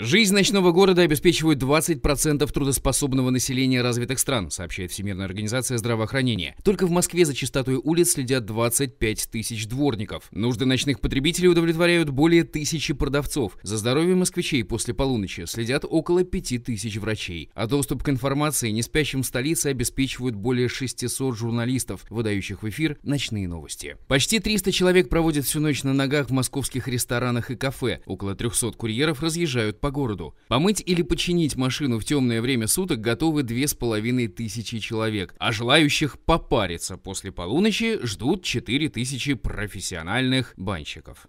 Жизнь ночного города обеспечивают 20% трудоспособного населения развитых стран, сообщает Всемирная организация здравоохранения. Только в Москве за чистотой улиц следят 25 тысяч дворников. Нужды ночных потребителей удовлетворяют более тысячи продавцов. За здоровьем москвичей после полуночи следят около 5 тысяч врачей. А доступ к информации не спящим в столице обеспечивают более 600 журналистов, выдающих в эфир ночные новости. Почти 300 человек проводят всю ночь на ногах в московских ресторанах и кафе. Около 300 курьеров разъезжают по по городу. Помыть или починить машину в темное время суток готовы две с половиной тысячи человек, а желающих попариться после полуночи ждут четыре тысячи профессиональных банщиков.